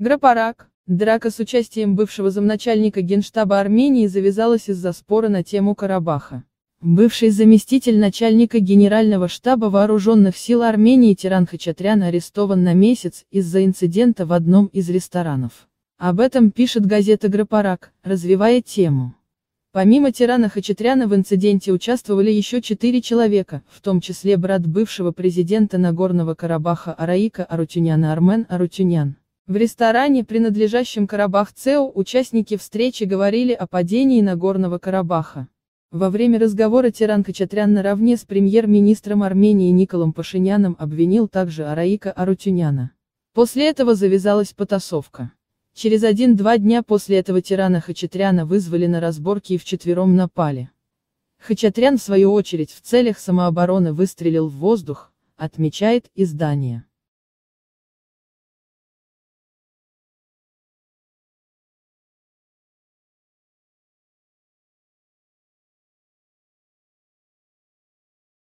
Грапарак. Драка с участием бывшего замначальника генштаба Армении завязалась из-за спора на тему Карабаха. Бывший заместитель начальника Генерального штаба Вооруженных сил Армении Тиран Хачатрян арестован на месяц из-за инцидента в одном из ресторанов. Об этом пишет газета «Грапарак», развивая тему. Помимо Тирана Хачатряна в инциденте участвовали еще четыре человека, в том числе брат бывшего президента Нагорного Карабаха Араика Арутюняна Армен Арутюнян. В ресторане, принадлежащем Карабах ЦЕО, участники встречи говорили о падении Нагорного Карабаха. Во время разговора Тиран Качатрян наравне с премьер-министром Армении Николом Пашиняном обвинил также Араика Арутюняна. После этого завязалась потасовка. Через один-два дня после этого тирана Хачатряна вызвали на разборки и вчетвером напали. Хачатрян в свою очередь в целях самообороны выстрелил в воздух, отмечает издание.